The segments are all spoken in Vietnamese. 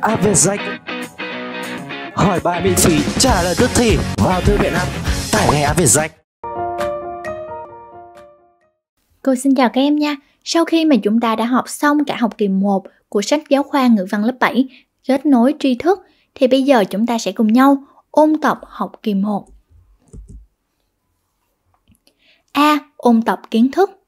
app Việt Danh Hỏi bài miễn phí, trả lời tức thì vào thư viện app, tải ngay app Việt Danh Cô xin chào các em nha Sau khi mà chúng ta đã học xong cả học kỳ 1 của sách giáo khoa ngữ văn lớp 7 Kết nối tri thức thì bây giờ chúng ta sẽ cùng nhau ôn tập học kỳ 1 A. Ôn tập kiến thức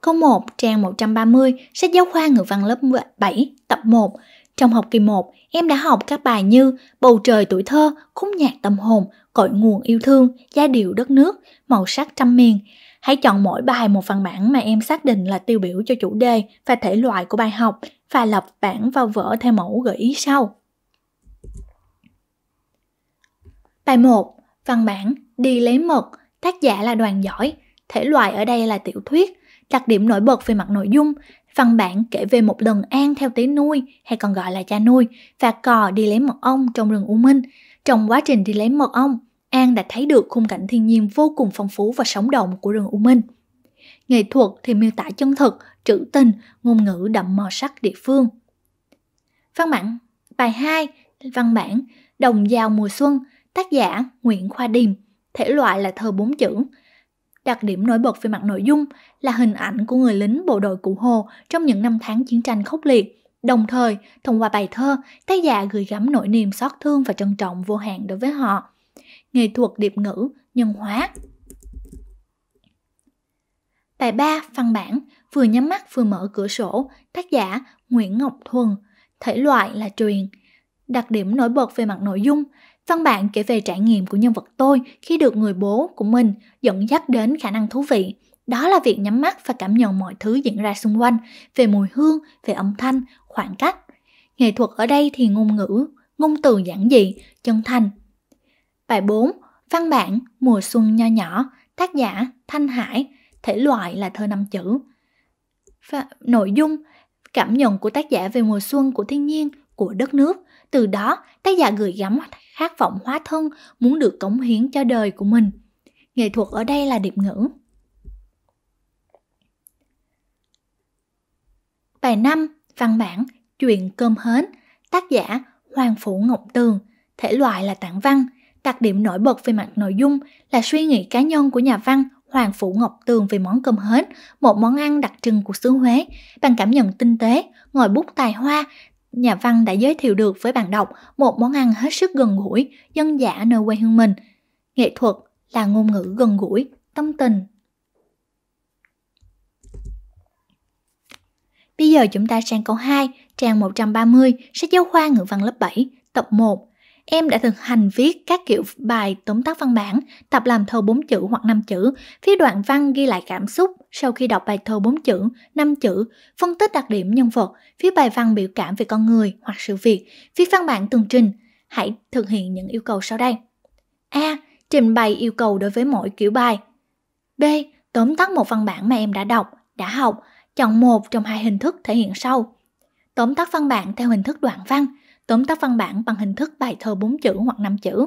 Câu 1 trang 130 sách giáo khoa ngữ văn lớp 7 tập 1. Trong học kỳ 1, em đã học các bài như Bầu trời tuổi thơ, Khúc nhạc tâm hồn, Cội nguồn yêu thương, Giai điệu đất nước, Màu sắc trăm miền. Hãy chọn mỗi bài một phần bản mà em xác định là tiêu biểu cho chủ đề và thể loại của bài học và lập bản vào vở theo mẫu gợi ý sau. Bài 1. Văn bản Đi lấy mật Tác giả là đoàn giỏi Thể loại ở đây là tiểu thuyết Đặc điểm nổi bật về mặt nội dung, văn bản kể về một lần An theo tế nuôi hay còn gọi là cha nuôi và cò đi lấy mật ong trong rừng U Minh. Trong quá trình đi lấy mật ong, An đã thấy được khung cảnh thiên nhiên vô cùng phong phú và sống động của rừng U Minh. Nghệ thuật thì miêu tả chân thực, trữ tình, ngôn ngữ đậm màu sắc địa phương. Văn bản Bài 2 Văn bản Đồng giao mùa xuân Tác giả Nguyễn Khoa Điềm Thể loại là thơ bốn chữ Đặc điểm nổi bật về mặt nội dung là hình ảnh của người lính bộ đội cụ Hồ trong những năm tháng chiến tranh khốc liệt. Đồng thời, thông qua bài thơ, tác giả gửi gắm nỗi niềm xót thương và trân trọng vô hạn đối với họ. Nghệ thuật điệp ngữ, nhân hóa. Bài 3, văn bản, vừa nhắm mắt vừa mở cửa sổ, tác giả Nguyễn Ngọc Thuần, thể loại là truyền, Đặc điểm nổi bật về mặt nội dung, văn bản kể về trải nghiệm của nhân vật tôi khi được người bố của mình dẫn dắt đến khả năng thú vị. Đó là việc nhắm mắt và cảm nhận mọi thứ diễn ra xung quanh, về mùi hương, về âm thanh, khoảng cách. Nghệ thuật ở đây thì ngôn ngữ, ngôn từ giản dị, chân thành. Bài 4. Văn bản Mùa xuân nho nhỏ, tác giả Thanh Hải, thể loại là thơ năm chữ. Và nội dung cảm nhận của tác giả về mùa xuân của thiên nhiên, của đất nước từ đó, tác giả gửi gắm khát vọng hóa thân muốn được cống hiến cho đời của mình. Nghệ thuật ở đây là điệp ngữ. Bài năm văn bản, chuyện cơm hến, tác giả Hoàng Phủ Ngọc Tường, thể loại là tản văn, đặc điểm nổi bật về mặt nội dung là suy nghĩ cá nhân của nhà văn Hoàng Phủ Ngọc Tường về món cơm hến, một món ăn đặc trưng của xứ Huế, bằng cảm nhận tinh tế, ngòi bút tài hoa, nhà văn đã giới thiệu được với bạn đọc một món ăn hết sức gần gũi, dân dã nơi quê hương mình. Nghệ thuật là ngôn ngữ gần gũi, tâm tình. Bây giờ chúng ta sang câu 2, trang 130, sách giáo khoa ngữ văn lớp 7, tập 1, Em đã thực hành viết các kiểu bài tóm tắt văn bản, tập làm thơ 4 chữ hoặc 5 chữ, phía đoạn văn ghi lại cảm xúc sau khi đọc bài thơ 4 chữ, 5 chữ, phân tích đặc điểm nhân vật, phía bài văn biểu cảm về con người hoặc sự việc, phía văn bản tường trình. Hãy thực hiện những yêu cầu sau đây. A. Trình bày yêu cầu đối với mỗi kiểu bài. B. Tóm tắt một văn bản mà em đã đọc, đã học, chọn một trong hai hình thức thể hiện sau. Tóm tắt văn bản theo hình thức đoạn văn – tóm tắt văn bản bằng hình thức bài thơ 4 chữ hoặc 5 chữ.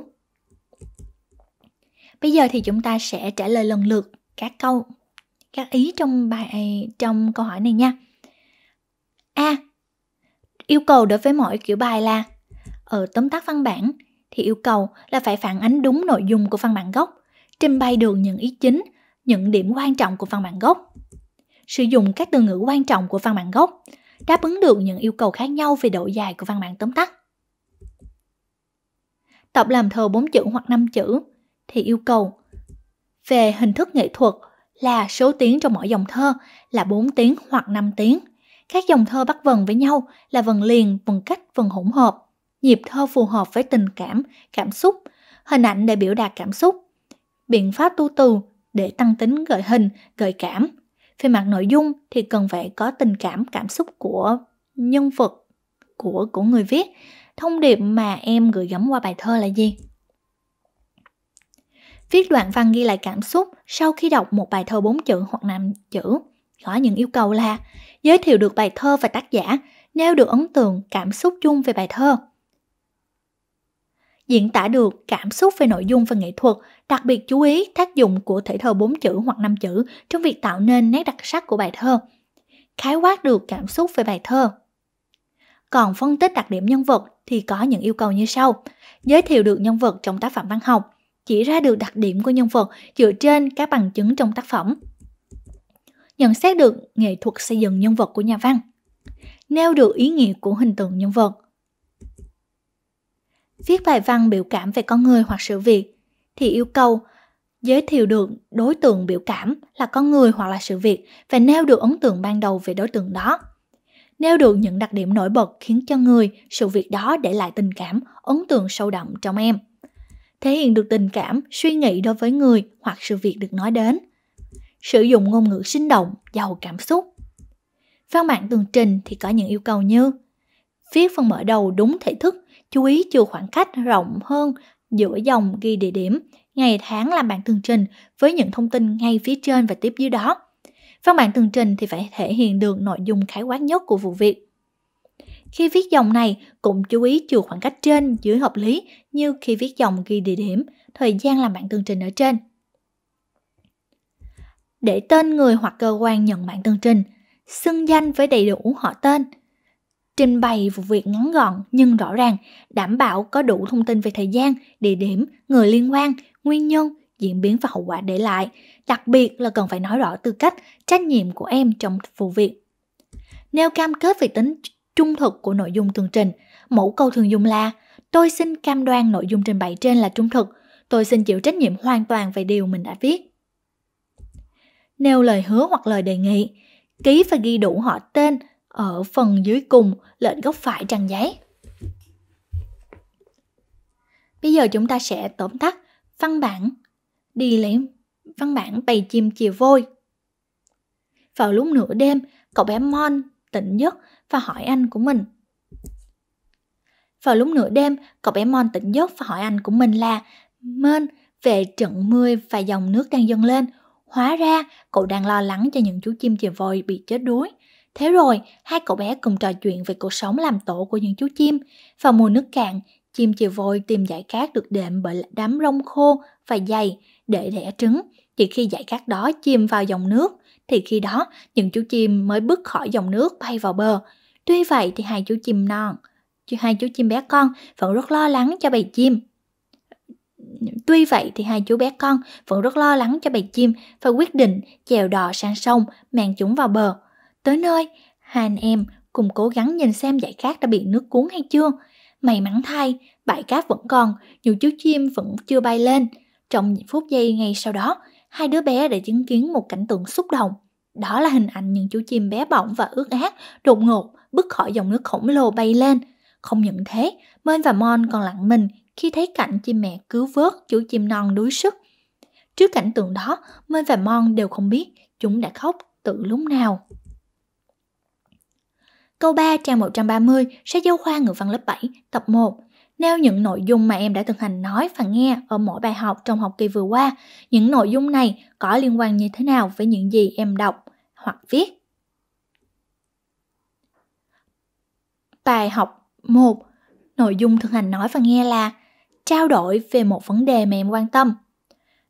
Bây giờ thì chúng ta sẽ trả lời lần lượt các câu, các ý trong bài trong câu hỏi này nha. A. À, yêu cầu đối với mỗi kiểu bài là ở tóm tắt văn bản thì yêu cầu là phải phản ánh đúng nội dung của văn bản gốc, trình bày được những ý chính, những điểm quan trọng của văn bản gốc. Sử dụng các từ ngữ quan trọng của văn bản gốc, đáp ứng được những yêu cầu khác nhau về độ dài của văn bản tóm tắt. Tập làm thơ 4 chữ hoặc 5 chữ thì yêu cầu về hình thức nghệ thuật là số tiếng trong mỗi dòng thơ là 4 tiếng hoặc 5 tiếng. Các dòng thơ bắt vần với nhau là vần liền, vần cách, vần hỗn hợp. Nhịp thơ phù hợp với tình cảm, cảm xúc, hình ảnh để biểu đạt cảm xúc. Biện pháp tu từ để tăng tính gợi hình, gợi cảm, về mặt nội dung thì cần phải có tình cảm, cảm xúc của nhân vật, của của người viết. Thông điệp mà em gửi gắm qua bài thơ là gì? Viết đoạn văn ghi lại cảm xúc sau khi đọc một bài thơ bốn chữ hoặc năm chữ. Có những yêu cầu là giới thiệu được bài thơ và tác giả, nêu được ấn tượng, cảm xúc chung về bài thơ diễn tả được cảm xúc về nội dung và nghệ thuật, đặc biệt chú ý tác dụng của thể thơ 4 chữ hoặc 5 chữ trong việc tạo nên nét đặc sắc của bài thơ, khái quát được cảm xúc về bài thơ. Còn phân tích đặc điểm nhân vật thì có những yêu cầu như sau. Giới thiệu được nhân vật trong tác phẩm văn học, chỉ ra được đặc điểm của nhân vật dựa trên các bằng chứng trong tác phẩm. Nhận xét được nghệ thuật xây dựng nhân vật của nhà văn. Nêu được ý nghĩa của hình tượng nhân vật, viết bài văn biểu cảm về con người hoặc sự việc thì yêu cầu giới thiệu được đối tượng biểu cảm là con người hoặc là sự việc và nêu được ấn tượng ban đầu về đối tượng đó. Nêu được những đặc điểm nổi bật khiến cho người, sự việc đó để lại tình cảm, ấn tượng sâu đậm trong em. Thể hiện được tình cảm, suy nghĩ đối với người hoặc sự việc được nói đến. Sử dụng ngôn ngữ sinh động, giàu cảm xúc. Văn bản tường trình thì có những yêu cầu như Viết phần mở đầu đúng thể thức chú ý trừ khoảng cách rộng hơn giữa dòng ghi địa điểm, ngày tháng làm bản tường trình với những thông tin ngay phía trên và tiếp dưới đó. Văn bản tường trình thì phải thể hiện được nội dung khái quát nhất của vụ việc. Khi viết dòng này, cũng chú ý trừ khoảng cách trên dưới hợp lý như khi viết dòng ghi địa điểm, thời gian làm bản tường trình ở trên. Để tên người hoặc cơ quan nhận bản tường trình, xưng danh với đầy đủ họ tên – trình bày vụ việc ngắn gọn nhưng rõ ràng, đảm bảo có đủ thông tin về thời gian, địa điểm, người liên quan, nguyên nhân, diễn biến và hậu quả để lại. Đặc biệt là cần phải nói rõ tư cách, trách nhiệm của em trong vụ việc. Nêu cam kết về tính trung thực của nội dung tường trình. Mẫu câu thường dùng là Tôi xin cam đoan nội dung trình bày trên là trung thực. Tôi xin chịu trách nhiệm hoàn toàn về điều mình đã viết. Nêu lời hứa hoặc lời đề nghị. Ký và ghi đủ họ tên, ở phần dưới cùng lệnh góc phải trang giấy. Bây giờ chúng ta sẽ tóm tắt văn bản đi lấy văn bản bày chim chìa vôi. Vào lúc nửa đêm, cậu bé Mon tỉnh giấc và hỏi anh của mình. Vào lúc nửa đêm, cậu bé Mon tỉnh giấc và hỏi anh của mình là Mon về trận mưa và dòng nước đang dâng lên. Hóa ra, cậu đang lo lắng cho những chú chim chìa vôi bị chết đuối Thế rồi, hai cậu bé cùng trò chuyện về cuộc sống làm tổ của những chú chim. Vào mùa nước cạn, chim chìa vôi tìm giải cát được đệm bởi đám rong khô và dày để đẻ trứng. Chỉ khi giải cát đó chìm vào dòng nước, thì khi đó những chú chim mới bước khỏi dòng nước bay vào bờ. Tuy vậy thì hai chú chim non, hai chú chim bé con vẫn rất lo lắng cho bầy chim. Tuy vậy thì hai chú bé con vẫn rất lo lắng cho bầy chim và quyết định chèo đò sang sông mang chúng vào bờ. Tới nơi, hai anh em cùng cố gắng nhìn xem dải cát đã bị nước cuốn hay chưa. May mắn thay, bãi cát vẫn còn, dù chú chim vẫn chưa bay lên. Trong những phút giây ngay sau đó, hai đứa bé đã chứng kiến một cảnh tượng xúc động. Đó là hình ảnh những chú chim bé bỏng và ướt át, đột ngột, bước khỏi dòng nước khổng lồ bay lên. Không những thế, Mên và Mon còn lặng mình khi thấy cảnh chim mẹ cứu vớt chú chim non đuối sức. Trước cảnh tượng đó, Mên và Mon đều không biết chúng đã khóc từ lúc nào. Câu 3 trang 130 sách giáo khoa ngữ văn lớp 7 tập 1 nêu những nội dung mà em đã thực hành nói và nghe ở mỗi bài học trong học kỳ vừa qua. Những nội dung này có liên quan như thế nào với những gì em đọc hoặc viết. Bài học 1. Nội dung thực hành nói và nghe là trao đổi về một vấn đề mà em quan tâm.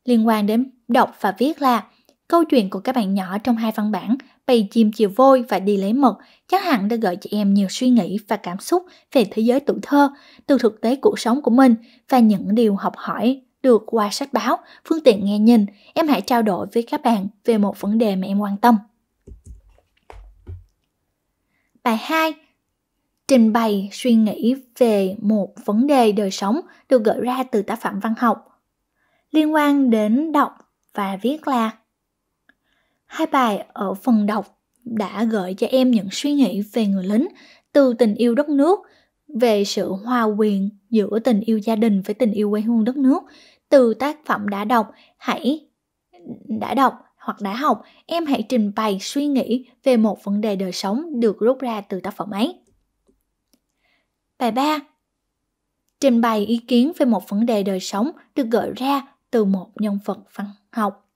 Liên quan đến đọc và viết là câu chuyện của các bạn nhỏ trong hai văn bản bầy chim chiều vôi và đi lấy mật chắc hẳn đã gợi cho em nhiều suy nghĩ và cảm xúc về thế giới tuổi thơ, từ thực tế cuộc sống của mình và những điều học hỏi được qua sách báo, phương tiện nghe nhìn. Em hãy trao đổi với các bạn về một vấn đề mà em quan tâm. Bài 2 trình bày suy nghĩ về một vấn đề đời sống được gợi ra từ tác phẩm văn học liên quan đến đọc và viết là hai bài ở phần đọc đã gợi cho em những suy nghĩ về người lính từ tình yêu đất nước về sự hòa quyền giữa tình yêu gia đình với tình yêu quê hương đất nước từ tác phẩm đã đọc hãy đã đọc hoặc đã học em hãy trình bày suy nghĩ về một vấn đề đời sống được rút ra từ tác phẩm ấy bài 3 trình bày ý kiến về một vấn đề đời sống được gợi ra từ một nhân vật văn học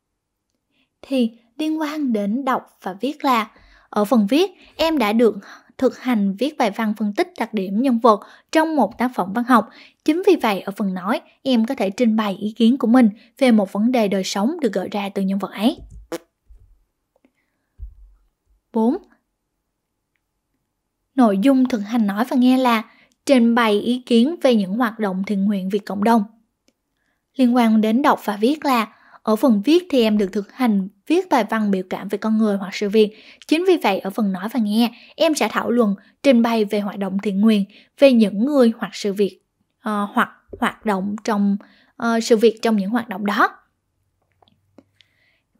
thì liên quan đến đọc và viết là ở phần viết em đã được thực hành viết bài văn phân tích đặc điểm nhân vật trong một tác phẩm văn học. Chính vì vậy, ở phần nói, em có thể trình bày ý kiến của mình về một vấn đề đời sống được gợi ra từ nhân vật ấy. 4. Nội dung thực hành nói và nghe là trình bày ý kiến về những hoạt động thiện nguyện vì cộng đồng. Liên quan đến đọc và viết là ở phần viết thì em được thực hành viết bài văn biểu cảm về con người hoặc sự việc. Chính vì vậy ở phần nói và nghe, em sẽ thảo luận, trình bày về hoạt động thiện nguyện, về những người hoặc sự việc uh, hoặc hoạt động trong uh, sự việc trong những hoạt động đó.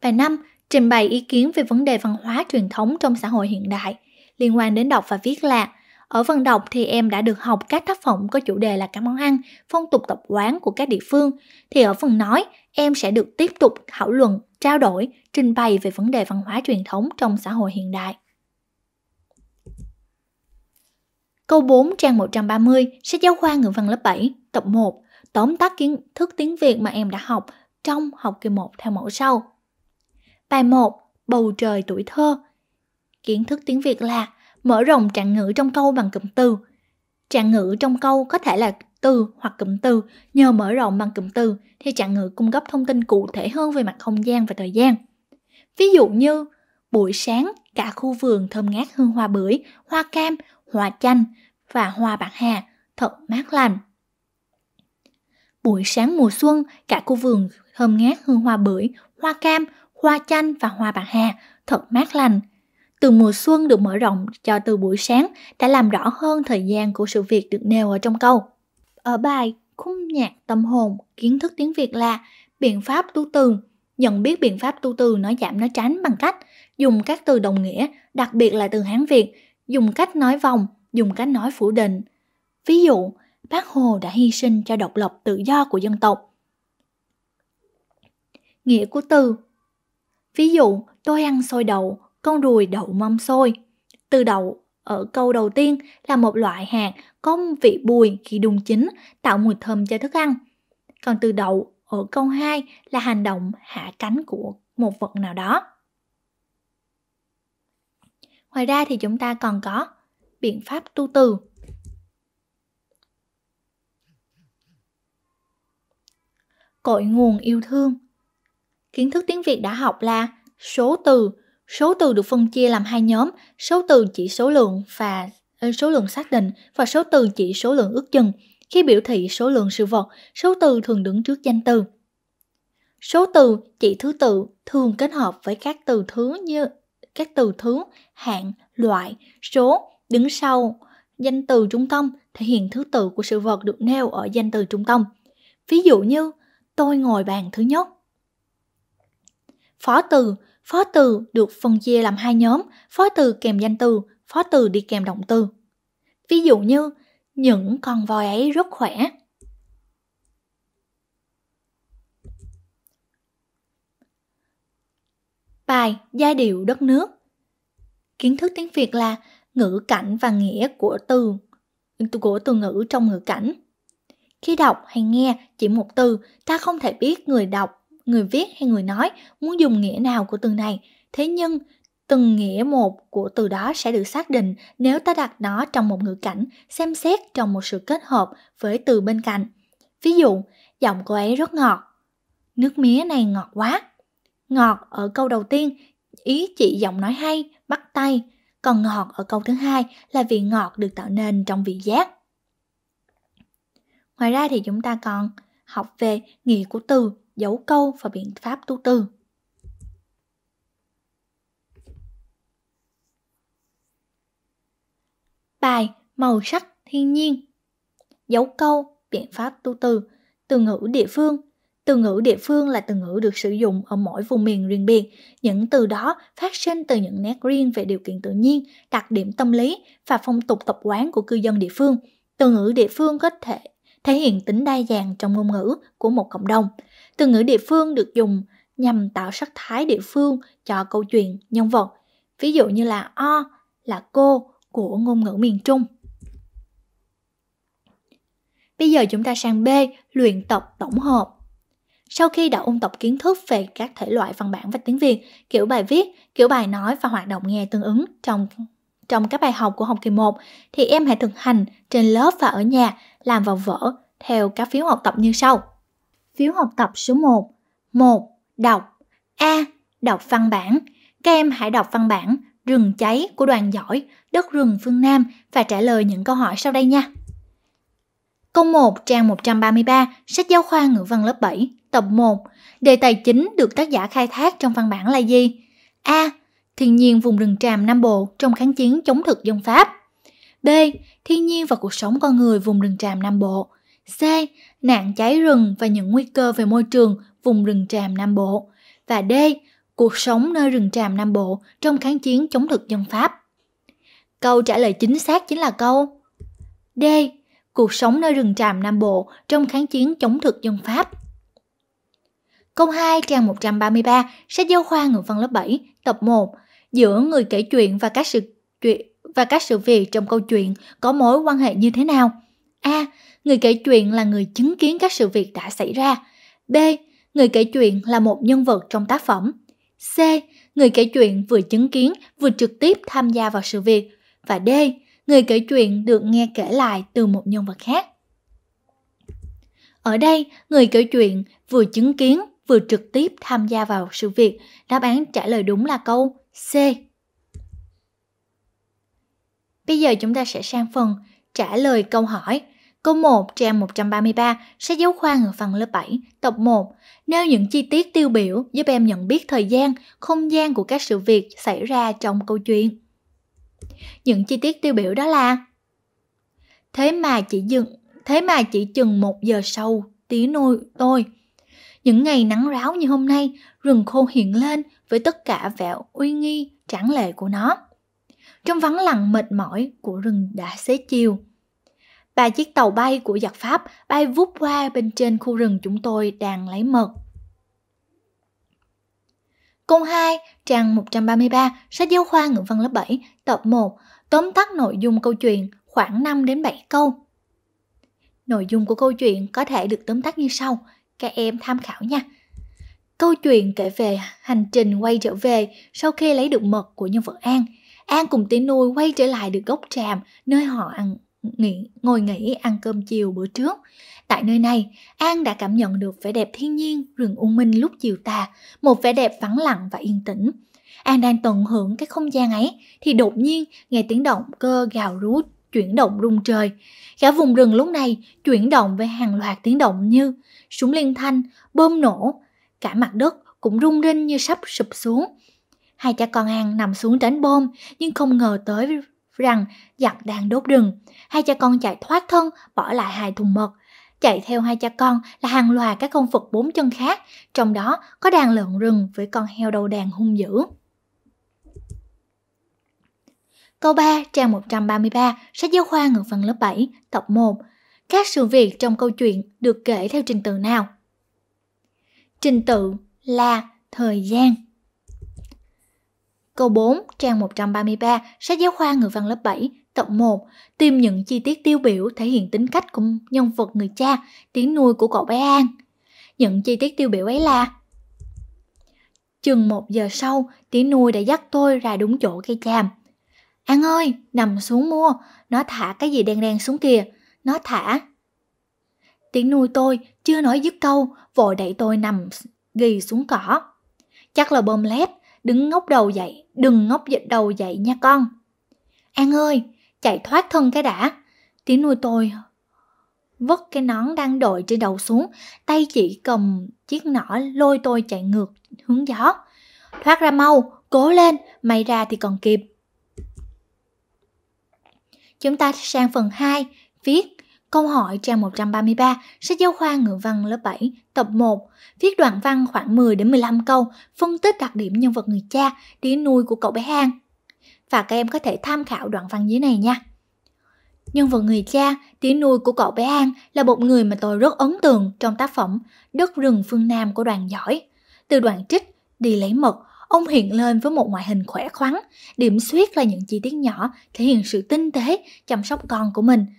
Bài năm trình bày ý kiến về vấn đề văn hóa truyền thống trong xã hội hiện đại liên quan đến đọc và viết là ở phần đọc thì em đã được học các tác phẩm có chủ đề là các món ăn, phong tục tập quán của các địa phương. Thì ở phần nói, em sẽ được tiếp tục thảo luận, trao đổi, trình bày về vấn đề văn hóa truyền thống trong xã hội hiện đại. Câu 4 trang 130, sách giáo khoa ngữ văn lớp 7, tập 1, tóm tắt kiến thức tiếng Việt mà em đã học trong học kỳ 1 theo mẫu sau. Bài 1, bầu trời tuổi thơ. Kiến thức tiếng Việt là mở rộng trạng ngữ trong câu bằng cụm từ. Trạng ngữ trong câu có thể là từ hoặc cụm từ nhờ mở rộng bằng cụm từ thì trạng ngữ cung cấp thông tin cụ thể hơn về mặt không gian và thời gian. Ví dụ như buổi sáng cả khu vườn thơm ngát hương hoa bưởi, hoa cam, hoa chanh và hoa bạc hà, thật mát lành. Buổi sáng mùa xuân, cả khu vườn thơm ngát hương hoa bưởi, hoa cam, hoa chanh và hoa bạc hà, thật mát lành. Từ mùa xuân được mở rộng cho từ buổi sáng đã làm rõ hơn thời gian của sự việc được nêu ở trong câu ở bài Khung nhạc tâm hồn, kiến thức tiếng Việt là biện pháp tu từ. Nhận biết biện pháp tu từ nói giảm nói tránh bằng cách dùng các từ đồng nghĩa, đặc biệt là từ Hán Việt, dùng cách nói vòng, dùng cách nói phủ định. Ví dụ, Bác Hồ đã hy sinh cho độc lập tự do của dân tộc. Nghĩa của từ Ví dụ, tôi ăn sôi đậu, con ruồi đậu mâm sôi Từ đậu ở câu đầu tiên là một loại hạt có vị bùi khi đun chín, tạo mùi thơm cho thức ăn. Còn từ đậu ở câu 2 là hành động hạ cánh của một vật nào đó. Ngoài ra thì chúng ta còn có biện pháp tu từ. Cội nguồn yêu thương Kiến thức tiếng Việt đã học là số từ Số từ được phân chia làm hai nhóm, số từ chỉ số lượng và ờ, số lượng xác định và số từ chỉ số lượng ước chừng. Khi biểu thị số lượng sự vật, số từ thường đứng trước danh từ. Số từ chỉ thứ tự thường kết hợp với các từ thứ như các từ thứ, hạng, loại, số đứng sau danh từ trung tâm thể hiện thứ tự của sự vật được nêu ở danh từ trung tâm. Ví dụ như tôi ngồi bàn thứ nhất. Phó từ Phó từ được phân chia làm hai nhóm, phó từ kèm danh từ, phó từ đi kèm động từ. Ví dụ như, những con voi ấy rất khỏe. Bài Giai điệu đất nước Kiến thức tiếng Việt là ngữ cảnh và nghĩa của từ của từ ngữ trong ngữ cảnh. Khi đọc hay nghe chỉ một từ, ta không thể biết người đọc người viết hay người nói muốn dùng nghĩa nào của từ này. Thế nhưng, từng nghĩa một của từ đó sẽ được xác định nếu ta đặt nó trong một ngữ cảnh, xem xét trong một sự kết hợp với từ bên cạnh. Ví dụ, giọng cô ấy rất ngọt. Nước mía này ngọt quá. Ngọt ở câu đầu tiên, ý chỉ giọng nói hay, bắt tay. Còn ngọt ở câu thứ hai là vị ngọt được tạo nên trong vị giác. Ngoài ra thì chúng ta còn học về nghĩa của từ dấu câu và biện pháp tu từ. Bài Màu sắc thiên nhiên Dấu câu, biện pháp tu từ, từ ngữ địa phương Từ ngữ địa phương là từ ngữ được sử dụng ở mỗi vùng miền riêng biệt. Những từ đó phát sinh từ những nét riêng về điều kiện tự nhiên, đặc điểm tâm lý và phong tục tập quán của cư dân địa phương. Từ ngữ địa phương có thể thể hiện tính đa dạng trong ngôn ngữ của một cộng đồng từ ngữ địa phương được dùng nhằm tạo sắc thái địa phương cho câu chuyện nhân vật ví dụ như là o là cô của ngôn ngữ miền trung bây giờ chúng ta sang b luyện tập tổng hợp sau khi đã ôn tập kiến thức về các thể loại văn bản và tiếng Việt, kiểu bài viết, kiểu bài nói và hoạt động nghe tương ứng trong trong các bài học của học kỳ 1 thì em hãy thực hành trên lớp và ở nhà làm vào vở theo các phiếu học tập như sau phiếu học tập số 1. 1. Đọc A. Đọc văn bản. Các em hãy đọc văn bản Rừng cháy của đoàn giỏi Đất rừng phương Nam và trả lời những câu hỏi sau đây nha. Câu 1 trang 133 sách giáo khoa ngữ văn lớp 7 tập 1 Đề tài chính được tác giả khai thác trong văn bản là gì? A. Thiên nhiên vùng rừng tràm Nam Bộ trong kháng chiến chống thực dân Pháp B. Thiên nhiên và cuộc sống con người vùng rừng tràm Nam Bộ C. Nạn cháy rừng và những nguy cơ về môi trường vùng rừng tràm Nam Bộ. Và D. Cuộc sống nơi rừng tràm Nam Bộ trong kháng chiến chống thực dân Pháp. Câu trả lời chính xác chính là câu D. Cuộc sống nơi rừng tràm Nam Bộ trong kháng chiến chống thực dân Pháp. Câu 2 trang 133 sách giáo khoa ngữ văn lớp 7 tập 1 giữa người kể chuyện và các sự chuyện và các sự việc trong câu chuyện có mối quan hệ như thế nào? A người kể chuyện là người chứng kiến các sự việc đã xảy ra. B. Người kể chuyện là một nhân vật trong tác phẩm. C. Người kể chuyện vừa chứng kiến vừa trực tiếp tham gia vào sự việc. Và D. Người kể chuyện được nghe kể lại từ một nhân vật khác. Ở đây, người kể chuyện vừa chứng kiến vừa trực tiếp tham gia vào sự việc. Đáp án trả lời đúng là câu C. Bây giờ chúng ta sẽ sang phần trả lời câu hỏi Câu 1 trang 133 sách giáo khoa ở phần lớp 7, tập 1 nêu những chi tiết tiêu biểu giúp em nhận biết thời gian, không gian của các sự việc xảy ra trong câu chuyện. Những chi tiết tiêu biểu đó là Thế mà chỉ dừng, thế mà chỉ chừng một giờ sau, tí nuôi tôi. Những ngày nắng ráo như hôm nay, rừng khô hiện lên với tất cả vẻ uy nghi, tráng lệ của nó. Trong vắng lặng mệt mỏi của rừng đã xế chiều, Ba chiếc tàu bay của giặc Pháp bay vút qua bên trên khu rừng chúng tôi đang lấy mật. Câu 2, trang 133, sách giáo khoa ngữ văn lớp 7, tập 1, tóm tắt nội dung câu chuyện khoảng 5 đến 7 câu. Nội dung của câu chuyện có thể được tóm tắt như sau, các em tham khảo nha. Câu chuyện kể về hành trình quay trở về sau khi lấy được mật của nhân vật An. An cùng tí nuôi quay trở lại được gốc tràm nơi họ ăn nghỉ, ngồi nghỉ ăn cơm chiều bữa trước. Tại nơi này, An đã cảm nhận được vẻ đẹp thiên nhiên rừng U Minh lúc chiều tà, một vẻ đẹp vắng lặng và yên tĩnh. An đang tận hưởng cái không gian ấy thì đột nhiên nghe tiếng động cơ gào rú chuyển động rung trời. Cả vùng rừng lúc này chuyển động với hàng loạt tiếng động như súng liên thanh, bơm nổ, cả mặt đất cũng rung rinh như sắp sụp xuống. Hai cha con An nằm xuống tránh bom nhưng không ngờ tới rằng giặc đang đốt rừng. Hai cha con chạy thoát thân, bỏ lại hai thùng mật. Chạy theo hai cha con là hàng loạt các con vật bốn chân khác, trong đó có đàn lợn rừng với con heo đầu đàn hung dữ. Câu 3 trang 133 sách giáo khoa ngữ văn lớp 7 tập 1 Các sự việc trong câu chuyện được kể theo trình tự nào? Trình tự là thời gian. Câu 4, trang 133, sách giáo khoa ngữ văn lớp 7, tập 1, tìm những chi tiết tiêu biểu thể hiện tính cách của nhân vật người cha, tiếng nuôi của cậu bé An. Những chi tiết tiêu biểu ấy là Chừng một giờ sau, tiếng nuôi đã dắt tôi ra đúng chỗ cây chàm. An ơi, nằm xuống mua, nó thả cái gì đen đen xuống kìa, nó thả. Tiếng nuôi tôi chưa nói dứt câu, vội đẩy tôi nằm gì xuống cỏ. Chắc là bơm lép, Đứng ngóc đầu dậy, đừng ngóc dịch đầu dậy nha con. An ơi, chạy thoát thân cái đã. Tiếng nuôi tôi vứt cái nón đang đội trên đầu xuống, tay chị cầm chiếc nỏ lôi tôi chạy ngược hướng gió. Thoát ra mau, cố lên, mày ra thì còn kịp. Chúng ta sang phần 2, viết Câu hỏi trang 133, sách giáo khoa ngữ văn lớp 7, tập 1, viết đoạn văn khoảng 10 đến 15 câu, phân tích đặc điểm nhân vật người cha, đĩa nuôi của cậu bé An. Và các em có thể tham khảo đoạn văn dưới này nha. Nhân vật người cha, tía nuôi của cậu bé An là một người mà tôi rất ấn tượng trong tác phẩm Đất rừng phương Nam của đoàn giỏi. Từ đoạn trích, đi lấy mật, ông hiện lên với một ngoại hình khỏe khoắn, điểm xuyết là những chi tiết nhỏ thể hiện sự tinh tế, chăm sóc con của mình –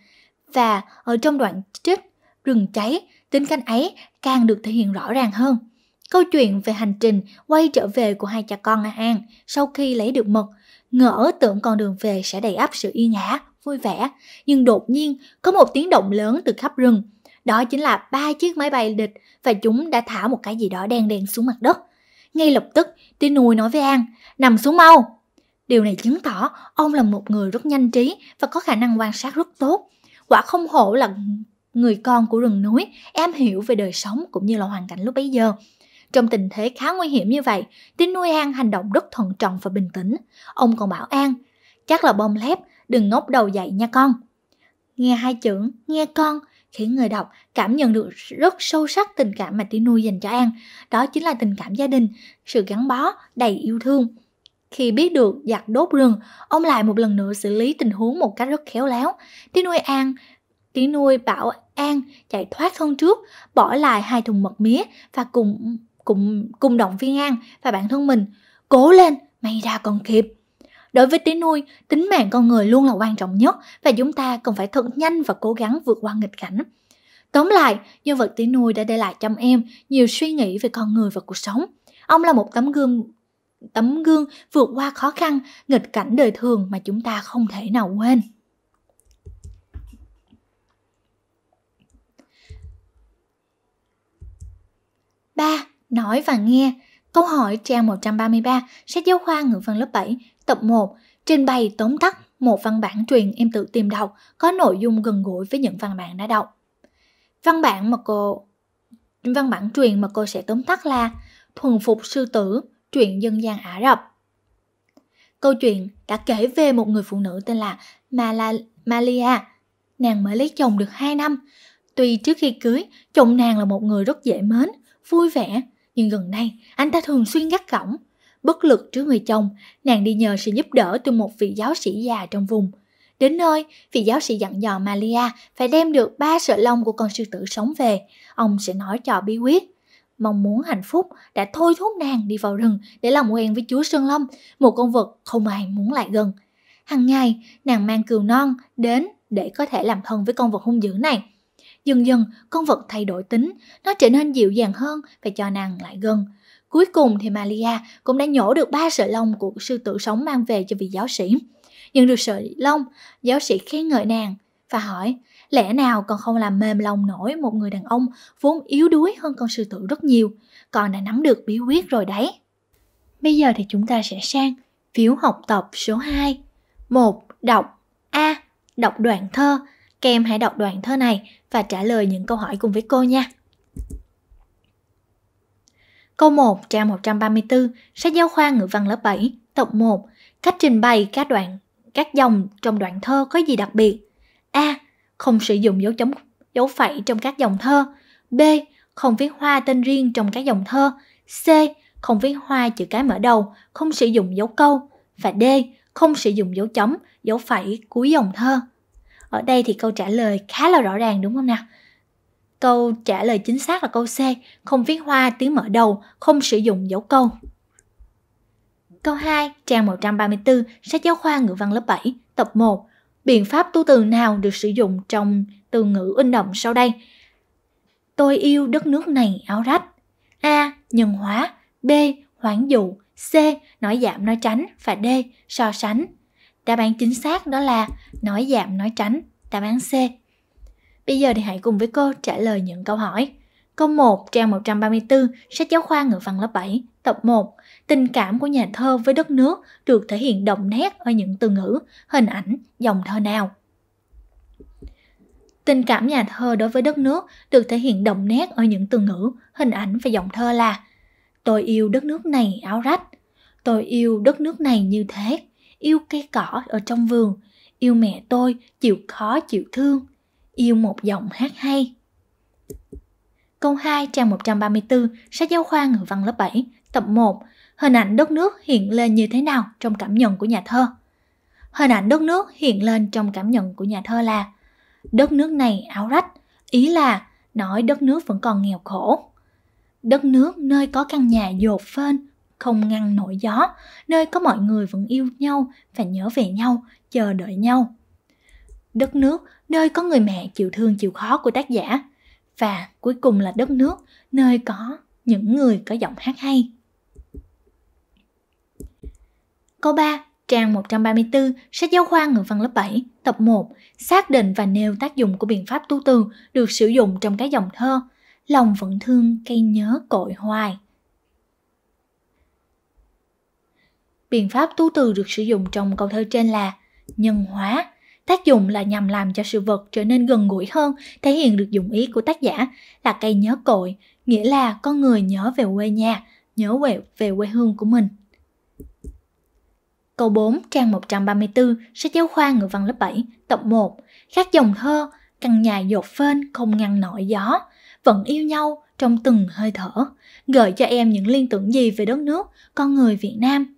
và ở trong đoạn trích rừng cháy, tính cách ấy càng được thể hiện rõ ràng hơn. Câu chuyện về hành trình quay trở về của hai cha con A An sau khi lấy được mật, ngỡ tưởng con đường về sẽ đầy ắp sự yên ngã, vui vẻ, nhưng đột nhiên có một tiếng động lớn từ khắp rừng. Đó chính là ba chiếc máy bay địch và chúng đã thả một cái gì đó đen đen xuống mặt đất. Ngay lập tức, Tiên Nuôi nói với An, nằm xuống mau. Điều này chứng tỏ ông là một người rất nhanh trí và có khả năng quan sát rất tốt quả không hổ là người con của rừng núi, em hiểu về đời sống cũng như là hoàn cảnh lúc bấy giờ. Trong tình thế khá nguy hiểm như vậy, tín nuôi An hành động rất thận trọng và bình tĩnh. Ông còn bảo An, chắc là bom lép, đừng ngốc đầu dậy nha con. Nghe hai chữ, nghe con, khiến người đọc cảm nhận được rất sâu sắc tình cảm mà tín nuôi dành cho An. Đó chính là tình cảm gia đình, sự gắn bó, đầy yêu thương. Khi biết được giặc đốt rừng, ông lại một lần nữa xử lý tình huống một cách rất khéo léo. Tí nuôi An, tí nuôi bảo An chạy thoát hơn trước, bỏ lại hai thùng mật mía và cùng cùng cùng động viên An và bản thân mình cố lên, may ra còn kịp. Đối với tí nuôi, tính mạng con người luôn là quan trọng nhất và chúng ta cần phải thật nhanh và cố gắng vượt qua nghịch cảnh. Tóm lại, nhân vật tí nuôi đã để lại trong em nhiều suy nghĩ về con người và cuộc sống. Ông là một tấm gương tấm gương vượt qua khó khăn, nghịch cảnh đời thường mà chúng ta không thể nào quên. ba Nói và nghe Câu hỏi trang 133 sách giáo khoa ngữ văn lớp 7 tập 1 trình bày tóm tắt một văn bản truyền em tự tìm đọc có nội dung gần gũi với những văn bản đã đọc. Văn bản mà cô văn bản truyền mà cô sẽ tóm tắt là thuần phục sư tử, Truyện dân gian Ả Rập. Câu chuyện đã kể về một người phụ nữ tên là Malia. Nàng mới lấy chồng được 2 năm. Tuy trước khi cưới, chồng nàng là một người rất dễ mến, vui vẻ, nhưng gần đây anh ta thường xuyên gắt gỏng. Bất lực trước người chồng, nàng đi nhờ sự giúp đỡ từ một vị giáo sĩ già trong vùng. Đến nơi, vị giáo sĩ dặn dò Malia phải đem được ba sợi lông của con sư tử sống về. Ông sẽ nói cho bí quyết mong muốn hạnh phúc đã thôi thúc nàng đi vào rừng để làm quen với chúa Sơn Lâm, một con vật không ai muốn lại gần. Hằng ngày, nàng mang cừu non đến để có thể làm thân với con vật hung dữ này. Dần dần, con vật thay đổi tính, nó trở nên dịu dàng hơn và cho nàng lại gần. Cuối cùng thì Malia cũng đã nhổ được ba sợi lông của sư tử sống mang về cho vị giáo sĩ. Nhận được sợi lông, giáo sĩ khen ngợi nàng và hỏi lẽ nào còn không làm mềm lòng nổi một người đàn ông vốn yếu đuối hơn con sư tử rất nhiều còn đã nắm được bí quyết rồi đấy bây giờ thì chúng ta sẽ sang phiếu học tập số 2 một Đọc A. đọc đoạn thơ Các em hãy đọc đoạn thơ này và trả lời những câu hỏi cùng với cô nha. Câu 1 trang 134 sách giáo khoa ngữ văn lớp 7 tập 1 cách trình bày các đoạn các dòng trong đoạn thơ có gì đặc biệt? A không sử dụng dấu chấm dấu phẩy trong các dòng thơ. B. Không viết hoa tên riêng trong các dòng thơ. C. Không viết hoa chữ cái mở đầu, không sử dụng dấu câu. Và D. Không sử dụng dấu chấm, dấu phẩy cuối dòng thơ. Ở đây thì câu trả lời khá là rõ ràng đúng không nào? Câu trả lời chính xác là câu C, không viết hoa tiếng mở đầu, không sử dụng dấu câu. Câu 2, trang 134, sách giáo khoa ngữ văn lớp 7, tập 1, biện pháp tu từ nào được sử dụng trong từ ngữ in động sau đây? Tôi yêu đất nước này áo rách. A. Nhân hóa. B. Hoảng dụ. C. Nói giảm nói tránh. Và D. So sánh. Đáp án chính xác đó là nói giảm nói tránh. Đáp án C. Bây giờ thì hãy cùng với cô trả lời những câu hỏi. Câu 1, trang 134, sách giáo khoa ngữ văn lớp 7, Tập 1. Tình cảm của nhà thơ với đất nước được thể hiện đậm nét ở những từ ngữ, hình ảnh, dòng thơ nào. Tình cảm nhà thơ đối với đất nước được thể hiện đậm nét ở những từ ngữ, hình ảnh và dòng thơ là Tôi yêu đất nước này áo rách, tôi yêu đất nước này như thế, yêu cây cỏ ở trong vườn, yêu mẹ tôi chịu khó chịu thương, yêu một giọng hát hay. Câu 2 trang 134, sách giáo khoa ngữ văn lớp 7 tập 1, hình ảnh đất nước hiện lên như thế nào trong cảm nhận của nhà thơ. Hình ảnh đất nước hiện lên trong cảm nhận của nhà thơ là đất nước này áo rách, ý là nói đất nước vẫn còn nghèo khổ. Đất nước nơi có căn nhà dột phên, không ngăn nổi gió, nơi có mọi người vẫn yêu nhau và nhớ về nhau, chờ đợi nhau. Đất nước nơi có người mẹ chịu thương chịu khó của tác giả và cuối cùng là đất nước nơi có những người có giọng hát hay. Câu 3, trang 134, sách giáo khoa ngữ văn lớp 7, tập 1, xác định và nêu tác dụng của biện pháp tu từ được sử dụng trong các dòng thơ. Lòng vẫn thương cây nhớ cội hoài. Biện pháp tu từ được sử dụng trong câu thơ trên là nhân hóa, tác dụng là nhằm làm cho sự vật trở nên gần gũi hơn, thể hiện được dụng ý của tác giả là cây nhớ cội, nghĩa là con người nhớ về quê nhà, nhớ về, về quê hương của mình. Câu 4 trang 134 sách giáo khoa ngữ văn lớp 7 tập 1 Khác dòng thơ, căn nhà dột phên không ngăn nổi gió, vẫn yêu nhau trong từng hơi thở, gợi cho em những liên tưởng gì về đất nước, con người Việt Nam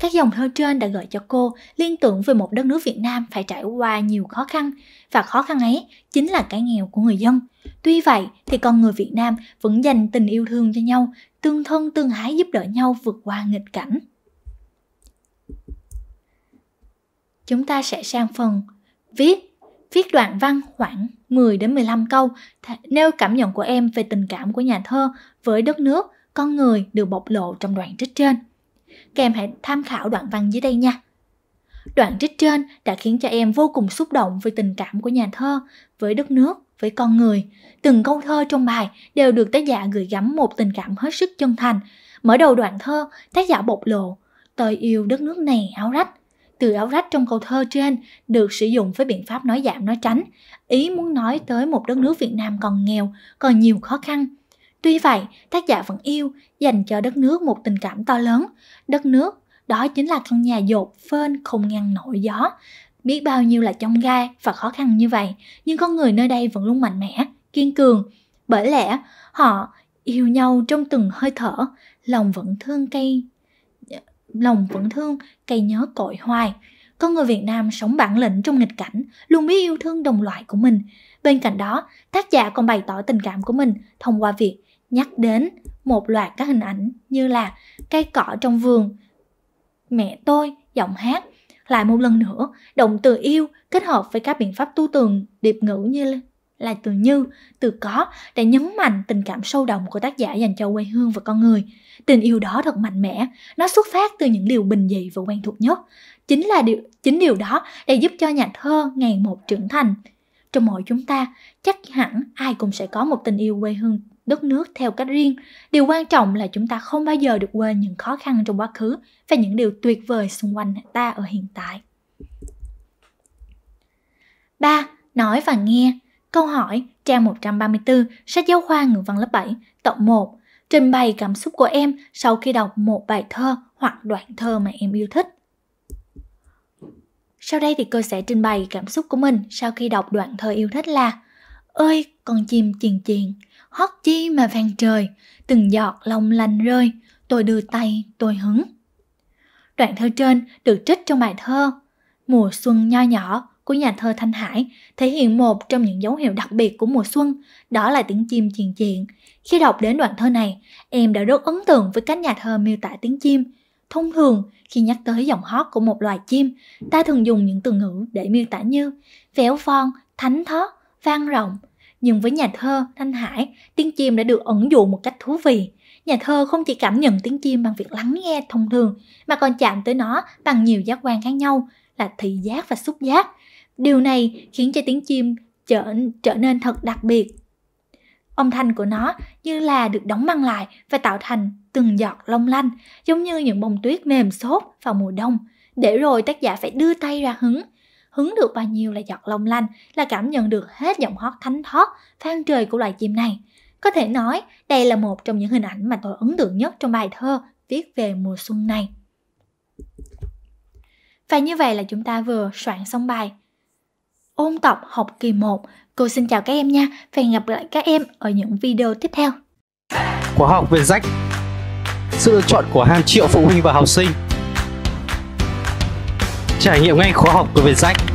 các dòng thơ trên đã gợi cho cô liên tưởng về một đất nước Việt Nam phải trải qua nhiều khó khăn, và khó khăn ấy chính là cái nghèo của người dân. Tuy vậy thì con người Việt Nam vẫn dành tình yêu thương cho nhau, tương thân tương ái giúp đỡ nhau vượt qua nghịch cảnh. chúng ta sẽ sang phần viết viết đoạn văn khoảng 10 đến 15 câu nêu cảm nhận của em về tình cảm của nhà thơ với đất nước, con người được bộc lộ trong đoạn trích trên. Các em hãy tham khảo đoạn văn dưới đây nha. Đoạn trích trên đã khiến cho em vô cùng xúc động về tình cảm của nhà thơ với đất nước, với con người. Từng câu thơ trong bài đều được tác giả gửi gắm một tình cảm hết sức chân thành. Mở đầu đoạn thơ, tác giả bộc lộ Tôi yêu đất nước này áo rách, từ áo rách trong câu thơ trên được sử dụng với biện pháp nói giảm nói tránh, ý muốn nói tới một đất nước Việt Nam còn nghèo, còn nhiều khó khăn. Tuy vậy, tác giả vẫn yêu, dành cho đất nước một tình cảm to lớn. Đất nước, đó chính là căn nhà dột, phên, không ngăn nổi gió. Biết bao nhiêu là trong gai và khó khăn như vậy, nhưng con người nơi đây vẫn luôn mạnh mẽ, kiên cường. Bởi lẽ, họ yêu nhau trong từng hơi thở, lòng vẫn thương cây lòng vẫn thương, cây nhớ cội hoài. Con người Việt Nam sống bản lĩnh trong nghịch cảnh, luôn biết yêu thương đồng loại của mình. Bên cạnh đó, tác giả còn bày tỏ tình cảm của mình thông qua việc nhắc đến một loạt các hình ảnh như là cây cỏ trong vườn, mẹ tôi, giọng hát. Lại một lần nữa, động từ yêu kết hợp với các biện pháp tu tường, điệp ngữ như là từ như, từ có để nhấn mạnh tình cảm sâu đậm của tác giả dành cho quê hương và con người. Tình yêu đó thật mạnh mẽ, nó xuất phát từ những điều bình dị và quen thuộc nhất. Chính là điều chính điều đó để giúp cho nhà thơ ngày một trưởng thành. Trong mỗi chúng ta, chắc hẳn ai cũng sẽ có một tình yêu quê hương đất nước theo cách riêng. Điều quan trọng là chúng ta không bao giờ được quên những khó khăn trong quá khứ và những điều tuyệt vời xung quanh ta ở hiện tại. 3. Nói và nghe Câu hỏi trang 134 sách giáo khoa ngữ văn lớp 7 tập 1 trình bày cảm xúc của em sau khi đọc một bài thơ hoặc đoạn thơ mà em yêu thích. Sau đây thì cô sẽ trình bày cảm xúc của mình sau khi đọc đoạn thơ yêu thích là Ơi con chim chiền chiền, hót chi mà vang trời, từng giọt lòng lành rơi, tôi đưa tay, tôi hứng. Đoạn thơ trên được trích trong bài thơ Mùa xuân nho nhỏ, của nhà thơ Thanh Hải thể hiện một trong những dấu hiệu đặc biệt của mùa xuân, đó là tiếng chim chiền chiện. Khi đọc đến đoạn thơ này, em đã rất ấn tượng với cách nhà thơ miêu tả tiếng chim. Thông thường, khi nhắc tới giọng hót của một loài chim, ta thường dùng những từ ngữ để miêu tả như véo von, thánh thót, vang rộng. Nhưng với nhà thơ Thanh Hải, tiếng chim đã được ẩn dụ một cách thú vị nhà thơ không chỉ cảm nhận tiếng chim bằng việc lắng nghe thông thường mà còn chạm tới nó bằng nhiều giác quan khác nhau là thị giác và xúc giác Điều này khiến cho tiếng chim trở, trở nên thật đặc biệt. Âm thanh của nó như là được đóng băng lại và tạo thành từng giọt long lanh, giống như những bông tuyết mềm xốp vào mùa đông, để rồi tác giả phải đưa tay ra hứng. Hứng được bao nhiêu là giọt long lanh là cảm nhận được hết giọng hót thánh thót, phan trời của loài chim này. Có thể nói, đây là một trong những hình ảnh mà tôi ấn tượng nhất trong bài thơ viết về mùa xuân này. Và như vậy là chúng ta vừa soạn xong bài ôn tập học kỳ 1. Cô xin chào các em nha và hẹn gặp lại các em ở những video tiếp theo. Khóa học về rách Sự lựa chọn của hàng triệu phụ huynh và học sinh Trải nghiệm ngay khóa học của Vietjet